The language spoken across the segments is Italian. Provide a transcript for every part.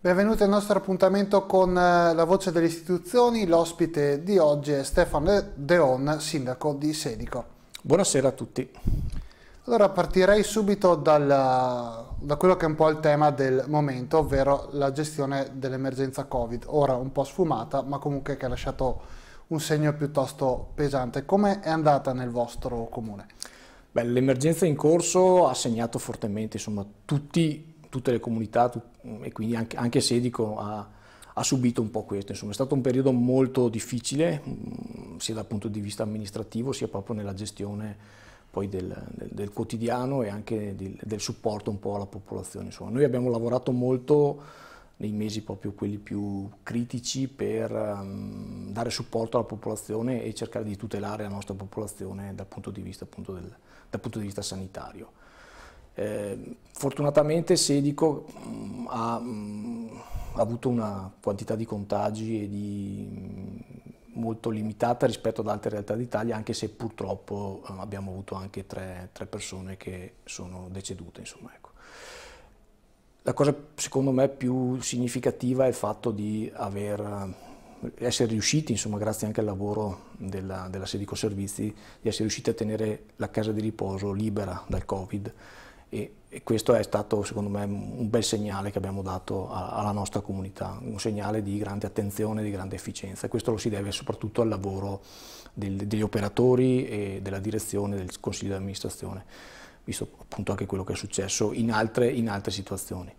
Benvenuti al nostro appuntamento con eh, la voce delle istituzioni. L'ospite di oggi è Stefano Deon, sindaco di Sedico. Buonasera a tutti. Allora partirei subito dalla da quello che è un po' il tema del momento, ovvero la gestione dell'emergenza Covid, ora un po' sfumata, ma comunque che ha lasciato un segno piuttosto pesante. Come è andata nel vostro comune? Beh, l'emergenza in corso ha segnato fortemente insomma, tutti, tutte le comunità tut e quindi anche, anche Sedico ha, ha, subito un po' questo. Insomma, è stato un periodo molto difficile, mh, mm, sia dal punto di vista amministrativo sia proprio nella gestione poi del, del, del, quotidiano e anche del, del, supporto un po' alla popolazione. Insomma, noi abbiamo lavorato molto nei mesi proprio quelli più critici per um, dare supporto alla popolazione e cercare di tutelare la nostra popolazione dal punto di vista, appunto, dal punto di vista sanitario. Eh, fortunatamente Sedico mh, mm, ha, mh, mm, ha, avuto una quantità di contagi e di mh, molto limitata rispetto ad altre realtà d'Italia, anche se purtroppo eh, abbiamo avuto anche tre, tre persone che sono decedute. Insomma, ecco. La cosa secondo me più significativa è il fatto di aver, eh, essere riusciti, insomma, grazie anche al lavoro della, della Sedico Servizi, di essere riusciti a tenere la casa di riposo libera dal Covid e, e, questo è stato secondo me un bel segnale che abbiamo dato a, alla nostra comunità, un segnale di grande attenzione, di grande efficienza e questo lo si deve soprattutto al lavoro del, degli operatori e della direzione del Consiglio di amministrazione, visto appunto anche quello che è successo in altre, in altre situazioni.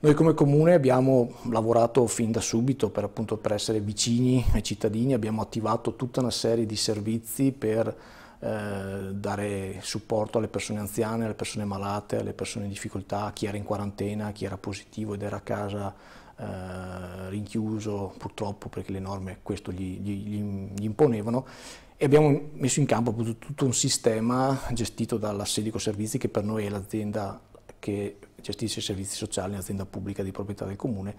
Noi come Comune abbiamo lavorato fin da subito per, appunto, per essere vicini ai cittadini, abbiamo attivato tutta una serie di servizi per eh, dare supporto alle persone anziane, alle persone malate, alle persone in difficoltà, a chi era in quarantena, a chi era positivo ed era a casa eh, rinchiuso purtroppo perché le norme questo gli, gli, gli imponevano e abbiamo messo in campo tutto un sistema gestito dalla Sedico Servizi che per noi è l'azienda che gestisce i servizi sociali, un'azienda pubblica di proprietà del comune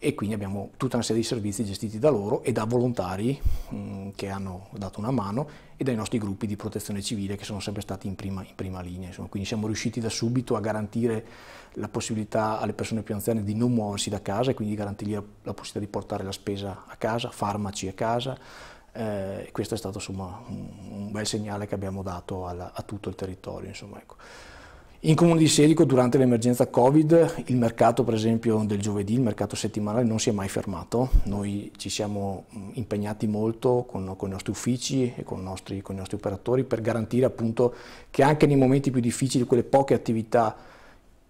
e quindi abbiamo tutta una serie di servizi gestiti da loro e da volontari mh, mm, che hanno dato una mano e dai nostri gruppi di protezione civile che sono sempre stati in prima, in prima linea. Insomma. Quindi siamo riusciti da subito a garantire la possibilità alle persone più anziane di non muoversi da casa e quindi garantirgli la, la possibilità di portare la spesa a casa, farmaci a casa. Eh, questo è stato insomma, un, un, bel segnale che abbiamo dato alla, a tutto il territorio. Insomma, ecco. In comune di Serico durante l'emergenza Covid il mercato per esempio del giovedì, il mercato settimanale non si è mai fermato, noi ci siamo mm, impegnati molto con, con i nostri uffici e con i nostri, con i nostri operatori per garantire appunto che anche nei momenti più difficili quelle poche attività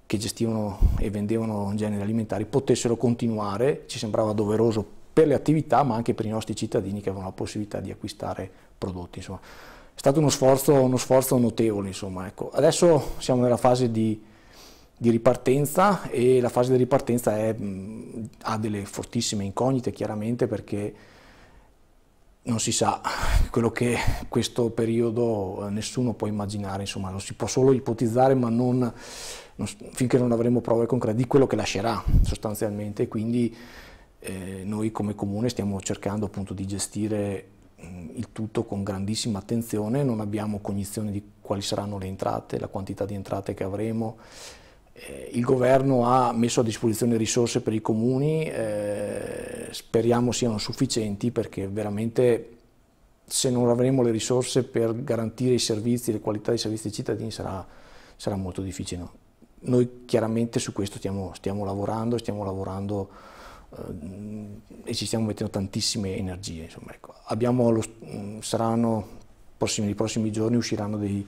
che gestivano e vendevano generi alimentari potessero continuare, ci sembrava doveroso per le attività ma anche per i nostri cittadini che avevano la possibilità di acquistare prodotti. Insomma è stato uno sforzo, uno sforzo notevole. Ecco. Adesso siamo nella fase di, di, ripartenza e la fase di ripartenza è, ha delle fortissime incognite chiaramente perché non si sa quello che questo periodo eh, nessuno può immaginare, insomma, lo si può solo ipotizzare ma non, non, finché non avremo prove concrete di quello che lascerà sostanzialmente. Quindi eh, noi come comune stiamo cercando appunto di gestire il tutto con grandissima attenzione, non abbiamo cognizione di quali saranno le entrate, la quantità di entrate che avremo. Eh, il governo ha messo a disposizione risorse per i comuni, eh, speriamo siano sufficienti perché veramente se non avremo le risorse per garantire i servizi, le qualità dei servizi ai cittadini sarà, sarà molto difficile. Noi chiaramente su questo stiamo, stiamo lavorando, stiamo lavorando eh, e ci stiamo mettendo tantissime energie. Insomma, ecco. lo, mm, saranno, prossimi, nei prossimi giorni usciranno dei,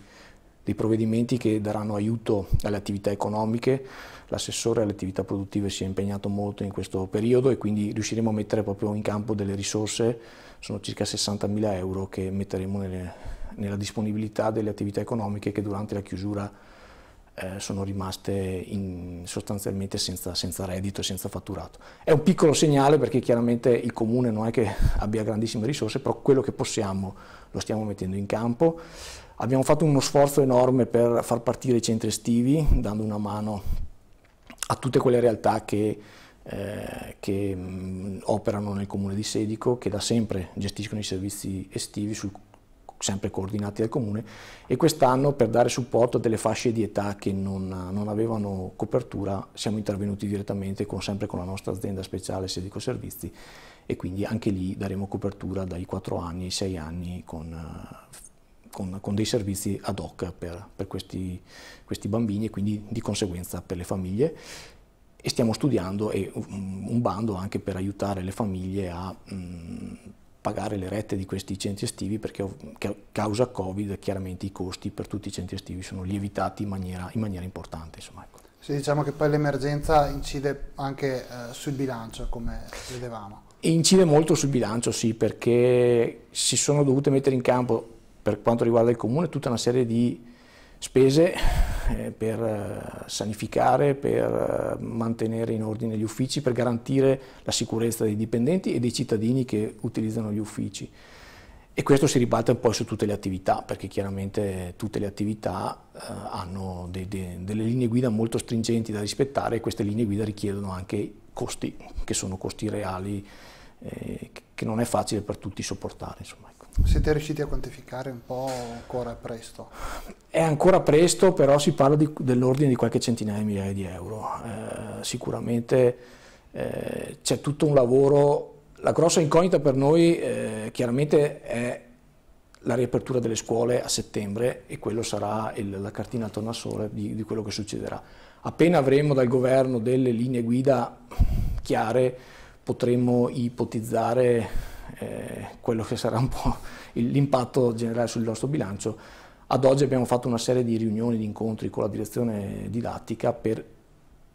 dei, provvedimenti che daranno aiuto alle attività economiche. L'assessore alle attività produttive si è impegnato molto in questo periodo e quindi riusciremo a mettere proprio in campo delle risorse, sono circa 60.000 euro che metteremo nelle, nella disponibilità delle attività economiche che durante la chiusura eh, sono rimaste in, sostanzialmente senza, senza reddito e senza fatturato. È un piccolo segnale perché chiaramente il comune non è che abbia grandissime risorse, però quello che possiamo lo stiamo mettendo in campo. Abbiamo fatto uno sforzo enorme per far partire i centri estivi, dando una mano a tutte quelle realtà che eh, che mh, mm, operano nel comune di Sedico, che da sempre gestiscono i servizi estivi sul, sempre coordinati dal comune, e quest'anno per dare supporto a delle fasce di età che non, non avevano copertura siamo intervenuti direttamente con, sempre con la nostra azienda speciale Sedico Servizi e quindi anche lì daremo copertura dai 4 anni ai 6 anni con, con, con dei servizi ad hoc per, per questi, questi bambini e quindi di conseguenza per le famiglie e stiamo studiando e un bando anche per aiutare le famiglie a mh, pagare le rette di questi centri estivi perché causa Covid chiaramente i costi per tutti i centri estivi sono lievitati in maniera, in maniera importante. Insomma, ecco. sì, diciamo che poi l'emergenza incide anche eh, sul bilancio come vedevamo. Incide molto sul bilancio sì perché si sono dovute mettere in campo per quanto riguarda il comune tutta una serie di spese eh, per eh, sanificare, per eh, mantenere in ordine gli uffici, per garantire la sicurezza dei dipendenti e dei cittadini che utilizzano gli uffici. E questo si ribatte po' su tutte le attività, perché chiaramente tutte le attività eh, hanno de, de, delle linee guida molto stringenti da rispettare e queste linee guida richiedono anche costi, che sono costi reali, eh, che non è facile per tutti sopportare. Insomma. Siete riusciti a quantificare un po' ancora presto? È ancora presto, però si parla di, dell'ordine di qualche centinaia di migliaia di euro. Eh, sicuramente eh, c'è tutto un lavoro. La grossa incognita per noi eh, chiaramente è la riapertura delle scuole a settembre e quello sarà il, la cartina attorno al sole di, di quello che succederà. Appena avremo dal governo delle linee guida chiare potremmo ipotizzare eh, quello che sarà un po' l'impatto generale sul nostro bilancio. Ad oggi abbiamo fatto una serie di riunioni, di incontri con la direzione didattica per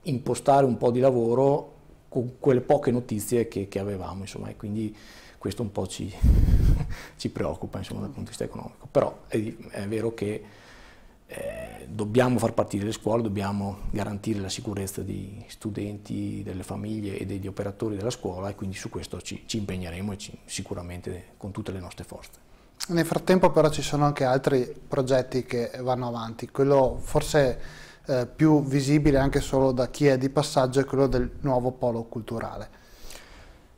impostare un po' di lavoro con quelle poche notizie che, che avevamo, insomma, e quindi questo un po' ci, ci preoccupa insomma, dal punto di vista economico. Però è, è vero che eh, dobbiamo far partire le scuole, dobbiamo garantire la sicurezza di studenti, delle famiglie e degli operatori della scuola e quindi su questo ci, ci impegneremo e ci, sicuramente con tutte le nostre forze. Nel frattempo però ci sono anche altri progetti che vanno avanti, quello forse eh, più visibile anche solo da chi è di passaggio è quello del nuovo polo culturale.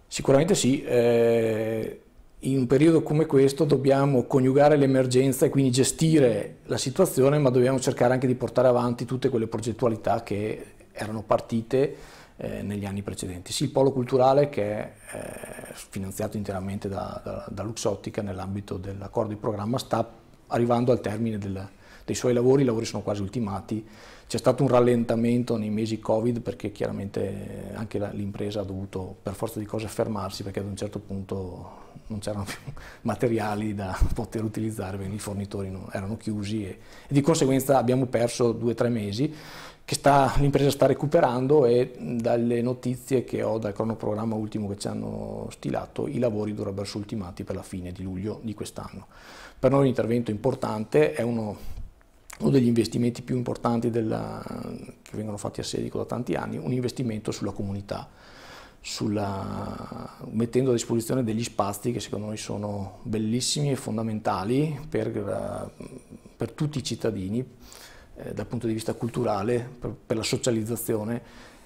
Sicuramente sì, eh, in un periodo come questo dobbiamo coniugare l'emergenza e quindi gestire la situazione, ma dobbiamo cercare anche di portare avanti tutte quelle progettualità che erano partite eh, negli anni precedenti. Sì, il polo culturale che è eh, finanziato interamente da, da, da Luxottica nell'ambito dell'accordo di programma sta arrivando al termine del, dei suoi lavori, i lavori sono quasi ultimati, c'è stato un rallentamento nei mesi Covid perché chiaramente anche l'impresa ha dovuto per forza di cose fermarsi perché ad un certo punto non c'erano più materiali da poter utilizzare, i fornitori non, erano chiusi e, e, di conseguenza abbiamo perso due o tre mesi che l'impresa sta recuperando e dalle notizie che ho dal cronoprogramma ultimo che ci hanno stilato i lavori dovrebbero essere ultimati per la fine di luglio di quest'anno. Per noi un intervento importante, è uno, uno degli investimenti più importanti della, che vengono fatti a Sedico da tanti anni, un investimento sulla comunità sulla, mettendo a disposizione degli spazi che secondo noi sono bellissimi e fondamentali per, eh, per tutti i cittadini eh, dal punto di vista culturale, per, per, la socializzazione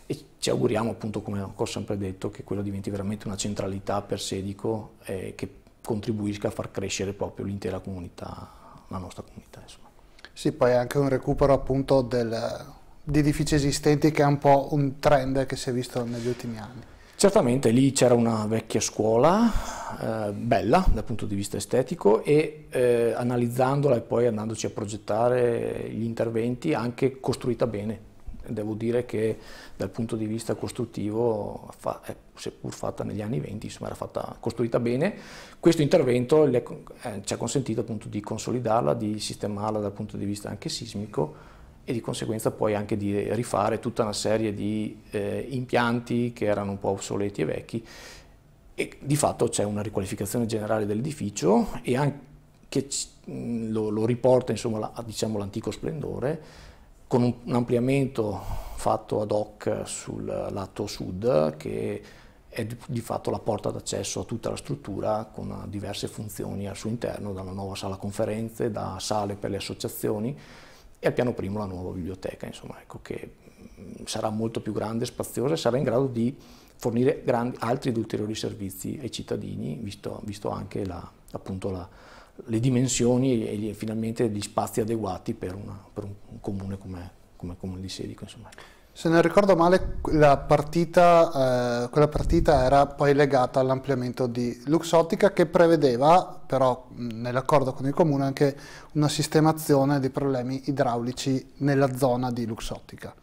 e ci auguriamo appunto, come ho sempre detto, che quello diventi veramente una centralità per Sedico eh, che contribuisca a far crescere proprio l'intera comunità, la nostra comunità. Insomma. Sì, poi anche un recupero appunto del, di edifici esistenti che è un po' un trend che si è visto negli ultimi anni. Certamente lì c'era una vecchia scuola, eh, bella dal punto di vista estetico e eh, analizzandola e poi andandoci a progettare gli interventi anche costruita bene. Devo dire che dal punto di vista costruttivo, fa, eh, seppur fatta negli anni 20, insomma era fatta, costruita bene, questo intervento le, eh, ci ha consentito appunto di consolidarla, di sistemarla dal punto di vista anche sismico e di conseguenza poi anche di rifare tutta una serie di eh, impianti che erano un po' obsoleti e vecchi e di fatto c'è una riqualificazione generale dell'edificio e anche lo, lo riporta insomma, a diciamo, l'antico splendore con un, un, ampliamento fatto ad hoc sul lato sud che è di fatto la porta d'accesso a tutta la struttura con diverse funzioni al suo interno, dalla nuova sala conferenze, da sale per le associazioni, e al piano primo la nuova biblioteca, insomma, ecco, che mm, sarà molto più grande, spaziosa e sarà in grado di fornire grandi, altri ed ulteriori servizi ai cittadini, visto, visto anche la, appunto la, le dimensioni e, finalmente gli spazi adeguati per, una, per un comune come, il Comune di Sedico. Insomma. Se non ricordo male, partita, eh, quella partita era poi legata all'ampliamento di Luxottica che prevedeva, però nell'accordo con il comune, anche una sistemazione dei problemi idraulici nella zona di Luxottica.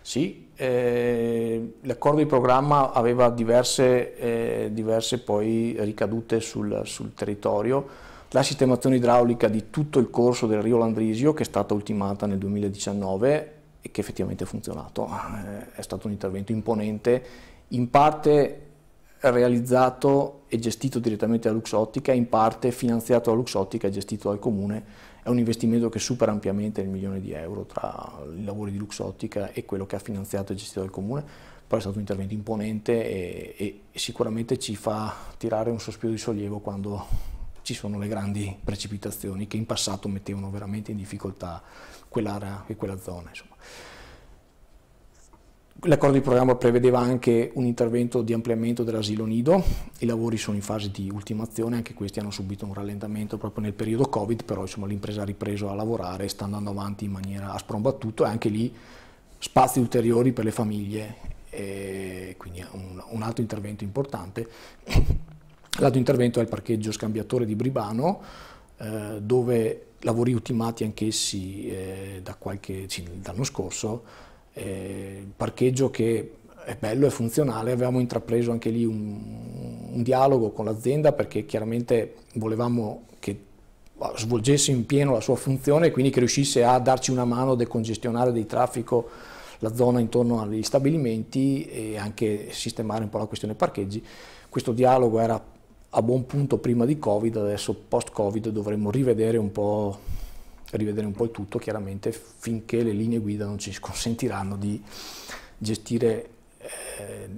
Sì, eh, l'accordo di programma aveva diverse, eh, diverse ricadute sul, sul territorio la sistemazione idraulica di tutto il corso del Rio Landrisio che è stata ultimata nel 2019 e che effettivamente ha funzionato. Eh, è stato un intervento imponente, in parte realizzato e gestito direttamente da Luxottica, in parte finanziato da Luxottica e gestito dal Comune. È un investimento che supera ampiamente il milione di euro tra i lavori di Luxottica e quello che ha finanziato e gestito dal Comune, però è stato un intervento imponente e, e sicuramente ci fa tirare un sospiro di sollievo quando ci sono le grandi precipitazioni che in passato mettevano veramente in difficoltà quell'area e quella zona. Insomma. L'accordo di programma prevedeva anche un intervento di ampliamento dell'asilo nido, i lavori sono in fase di ultimazione, anche questi hanno subito un rallentamento proprio nel periodo Covid, però l'impresa ha ripreso a lavorare, e sta andando avanti in maniera a sprombattuto e anche lì spazi ulteriori per le famiglie, quindi un, un altro intervento importante. L'altro intervento è il parcheggio scambiatore di Bribano, eh, dove lavori ultimati anch'essi eh, da dall'anno scorso, eh, il parcheggio che è bello, e funzionale, avevamo intrapreso anche lì un, un dialogo con l'azienda perché chiaramente volevamo che ah, svolgesse in pieno la sua funzione e quindi che riuscisse a darci una mano a decongestionare del traffico la zona intorno agli stabilimenti e anche sistemare un po' la questione parcheggi. Questo dialogo era a buon punto prima di Covid, adesso post Covid dovremmo rivedere un po', rivedere un po il tutto chiaramente finché le linee guida non ci consentiranno di gestire eh,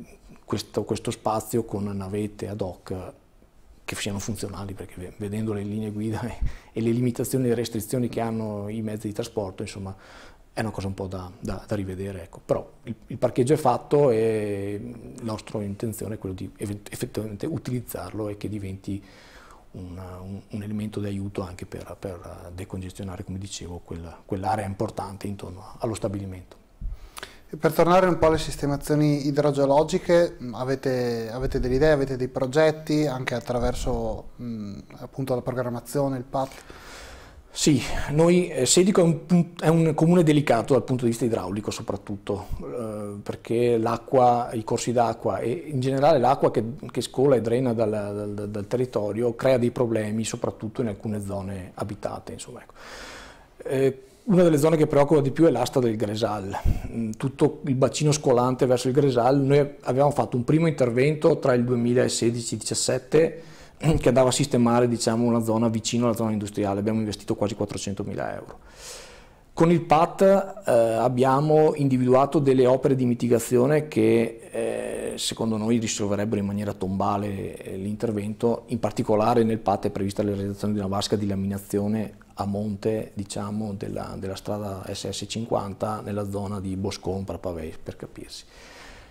questo, questo spazio con navette ad hoc che siano funzionali, perché vedendo le linee guida e, le limitazioni e le restrizioni che hanno i mezzi di trasporto, insomma, è una cosa un po' da, da, da rivedere, ecco. però il, il, parcheggio è fatto e la nostra intenzione è quella di effettivamente utilizzarlo e che diventi una, un, un, elemento di aiuto anche per, per decongestionare, come dicevo, quell'area importante intorno allo stabilimento. Per tornare un po' alle sistemazioni idrogeologiche, avete, avete delle idee, avete dei progetti anche attraverso mh, appunto la programmazione, il PAT? Sì, noi, eh, Sedico è un, è un, comune delicato dal punto di vista idraulico soprattutto, eh, perché l'acqua, i corsi d'acqua e in generale l'acqua che, che, scola e drena dal, dal, dal, territorio crea dei problemi soprattutto in alcune zone abitate. Insomma, ecco. eh, una delle zone che preoccupa di più è l'asta del Gresal, mm, tutto il bacino scolante verso il Gresal, noi avevamo fatto un primo intervento tra il 2016 e il 2017 che andava a sistemare diciamo, una zona vicino alla zona industriale, abbiamo investito quasi 400.000 euro. Con il PAT eh, abbiamo individuato delle opere di mitigazione che eh, secondo noi risolverebbero in maniera tombale eh, l'intervento, in particolare nel PAT è prevista la realizzazione di una vasca di laminazione a monte diciamo, della, della strada SS50 nella zona di Boscon, Parpavese per capirsi.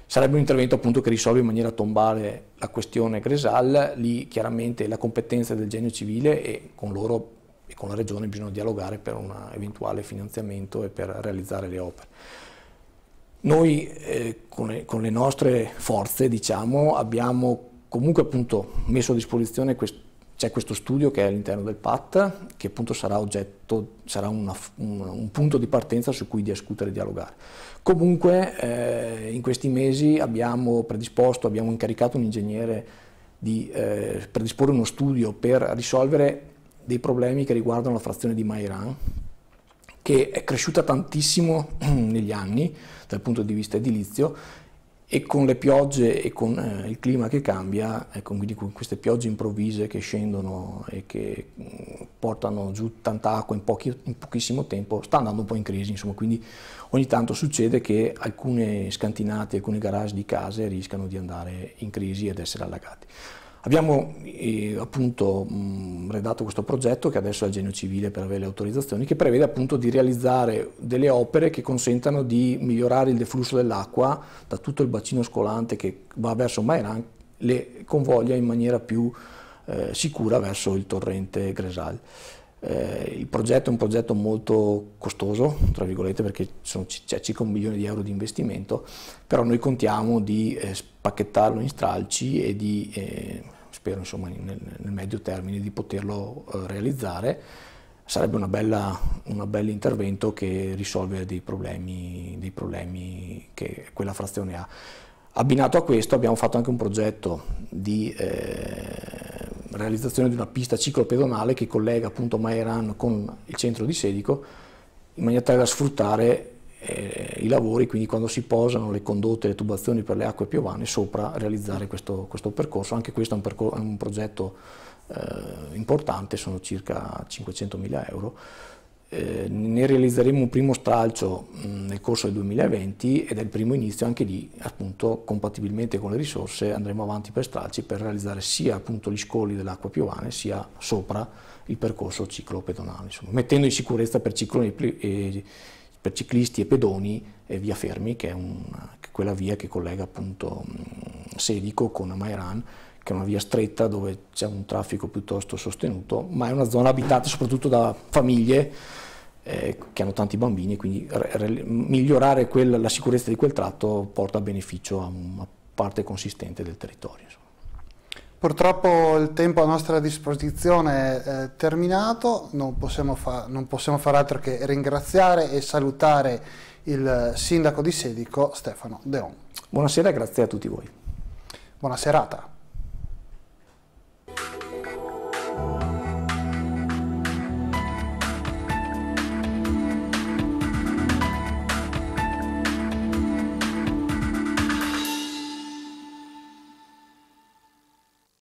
Sarebbe un intervento appunto che risolve in maniera tombale la questione Gresal, lì chiaramente la competenza del genio civile e con loro e con la regione bisogna dialogare per un eventuale finanziamento e per realizzare le opere. Noi eh, con, le, con, le, nostre forze diciamo, abbiamo comunque appunto messo a disposizione questo c'è questo studio che è all'interno del PAT, che appunto sarà, oggetto, sarà una, un, un, punto di partenza su cui discutere e dialogare. Comunque eh, in questi mesi abbiamo predisposto, abbiamo incaricato un ingegnere di eh, predisporre uno studio per risolvere dei problemi che riguardano la frazione di Mairan, che è cresciuta tantissimo negli anni dal punto di vista edilizio e con le piogge e con eh, il clima che cambia, ecco, quindi con queste piogge improvvise che scendono e che mh, mm, portano giù tanta acqua in, pochi, in, pochissimo tempo, sta andando un po' in crisi, insomma, quindi ogni tanto succede che alcune scantinate, alcuni garage di case rischiano di andare in crisi ed essere allagati. Abbiamo eh, appunto mh, redatto questo progetto che adesso è al Genio Civile per avere le autorizzazioni, che prevede appunto di realizzare delle opere che consentano di migliorare il deflusso dell'acqua da tutto il bacino scolante che va verso Mairan, le convoglia in maniera più eh, sicura verso il torrente Gresal. Eh, il progetto è un progetto molto costoso, tra virgolette, perché c'è circa un milione di euro di investimento, però noi contiamo di eh, spacchettarlo in stralci e di eh, spero insomma, nel, nel, medio termine di poterlo eh, realizzare, sarebbe un bel intervento che risolve dei problemi, dei problemi, che quella frazione ha. Abbinato a questo abbiamo fatto anche un progetto di eh, realizzazione di una pista ciclopedonale che collega appunto Maeran con il centro di Sedico in maniera tale da sfruttare eh, i lavori, quindi quando si posano le condotte, le tubazioni per le acque piovane sopra realizzare questo, questo percorso. Anche questo è un, è un progetto eh, importante, sono circa 500.000 euro. Eh, ne realizzeremo un primo stralcio mh, mm, nel corso del 2020 ed è il primo inizio anche lì, appunto, compatibilmente con le risorse andremo avanti per stralci per realizzare sia appunto, gli scoli dell'acqua piovane sia sopra il percorso ciclo pedonale, insomma, mettendo in sicurezza per cicloni e, e per ciclisti e pedoni eh, via Fermi, che è una, quella via che collega appunto mm, Sedico con Mairan, che è una via stretta dove c'è un traffico piuttosto sostenuto, ma è una zona abitata soprattutto da famiglie eh, che hanno tanti bambini, quindi migliorare quel, la sicurezza di quel tratto porta a beneficio a una parte consistente del territorio. Insomma. Purtroppo il tempo a nostra disposizione è eh, terminato, non possiamo, fa- non possiamo far altro che ringraziare e salutare il eh, sindaco di Sedico Stefano Deon. Buonasera e grazie a tutti voi. Buona serata.